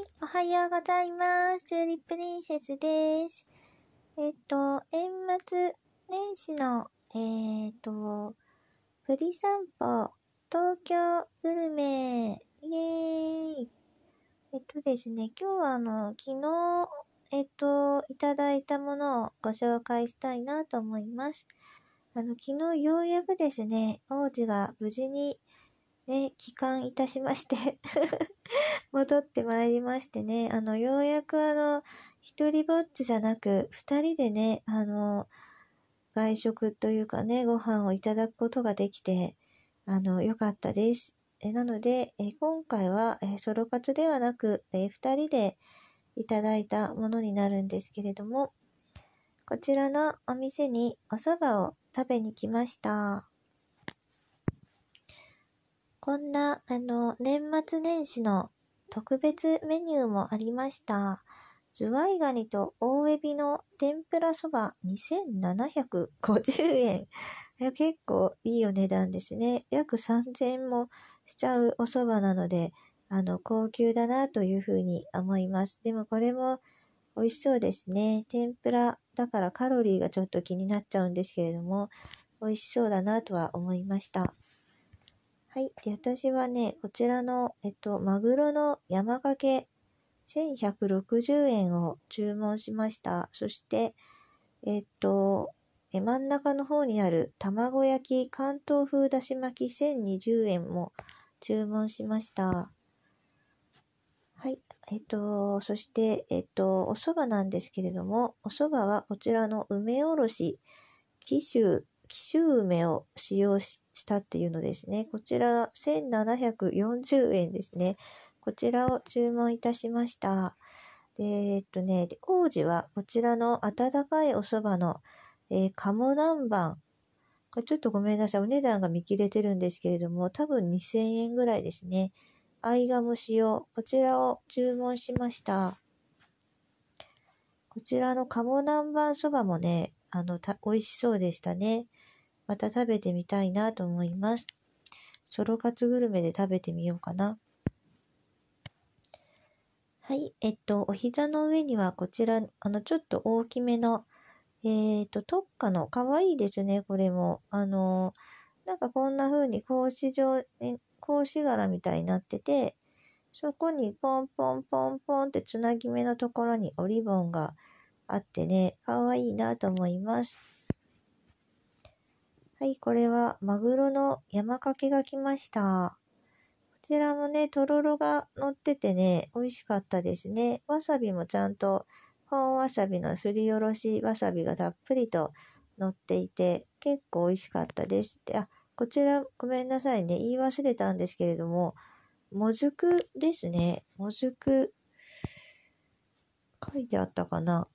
い、おはようございます。チューリップリンセスです。えっと、年末年始の、えっと、プリ散歩、東京グルメ、イエーイ。えっとですね、今日はあの、昨日、えっと、いただいたものをご紹介したいなと思います。あの、昨日ようやくですね、王子が無事にね、帰還いたしまして 戻ってまいりましてね、あの、ようやくあの、一人ぼっちじゃなく、二人でね、あの、外食というかね、ご飯をいただくことができて、あの、良かったです。えなのでえ、今回は、えソロ活ではなく、え二人でいただいたものになるんですけれども、こちらのお店にお蕎麦を食べに来ました。こんな、あの、年末年始の特別メニューもありました。ズワイガニと大エビの天ぷらそば2750円。結構いいお値段ですね。約3000円もしちゃうお蕎麦なので、あの、高級だなというふうに思います。でもこれも美味しそうですね。天ぷらだからカロリーがちょっと気になっちゃうんですけれども、美味しそうだなとは思いました。はい。で、私はね、こちらの、えっと、マグロの山かけ1160円を注文しました。そして、えっと、え真ん中の方にある卵焼き関東風だし巻き1020円も注文しました。はい。えっと、そして、えっと、お蕎麦なんですけれども、お蕎麦はこちらの梅おろし、紀州、紀州梅を使用ししたっていうのですね。こちら1740円ですね。こちらを注文いたしました。で、えっとね、王子はこちらの温かいお蕎麦の、えー、鴨南蛮。ちょっとごめんなさい。お値段が見切れてるんですけれども、多分2000円ぐらいですね。合鴨塩。こちらを注文しました。こちらの鴨南蛮そばもね、あの、美味しそうでしたね。また食べてみたいなと思います。ソロ活グルメで食べてみようかな。はい、えっと、お膝の上にはこちら、あの、ちょっと大きめの、えっ、と、特価の、かわいいですね、これも。あの、なんかこんな風に格子状、格子柄みたいになってて、そこにポンポンポンポンってつなぎ目のところにおリボンがあってね、かわいいなと思います。はい、これはマグロの山かけが来ました。こちらもね、とろろが乗っててね、美味しかったですね。わさびもちゃんと、本わさびのすりおろしわさびがたっぷりと乗っていて、結構美味しかったです。であ、こちら、ごめんなさいね。言い忘れたんですけれども、もずくですね。もずく。書いてあったかな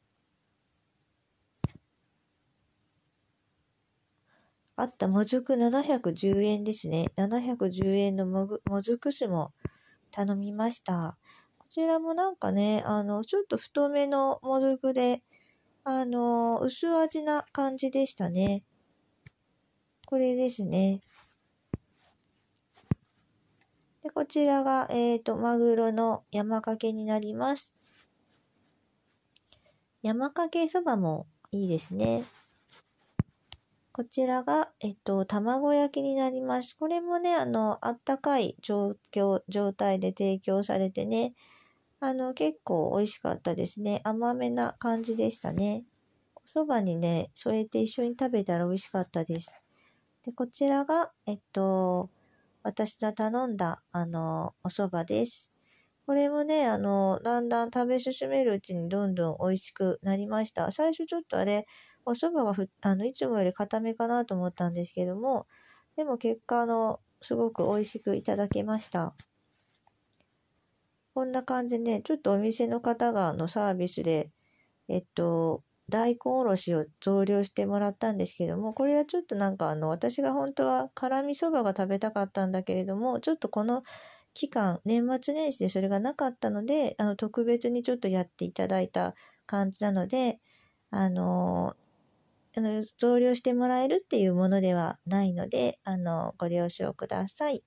あったもずく710円ですね。710円のもずく酢も頼みました。こちらもなんかね、あの、ちょっと太めのもずくで、あの、薄味な感じでしたね。これですね。で、こちらが、えっ、ー、と、マグロの山かけになります。山かけそばもいいですね。こちらが、えっと、卵焼きになります。これもね、あの、あったかい状況、状態で提供されてね、あの、結構美味しかったですね。甘めな感じでしたね。お蕎麦にね、添えて一緒に食べたら美味しかったです。で、こちらが、えっと、私が頼んだ、あの、お蕎麦です。これもね、あの、だんだん食べ進めるうちにどんどん美味しくなりました。最初ちょっとあれ、お蕎麦がふあのいつもより固めかなと思ったんですけども、でも結果、あの、すごく美味しくいただけました。こんな感じで、ね、ちょっとお店の方がのサービスで、えっと、大根おろしを増量してもらったんですけども、これはちょっとなんかあの、私が本当は辛味そばが食べたかったんだけれども、ちょっとこの期間、年末年始でそれがなかったので、あの、特別にちょっとやっていただいた感じなので、あのあの、増量してもらえるっていうものではないので、あの、ご了承ください。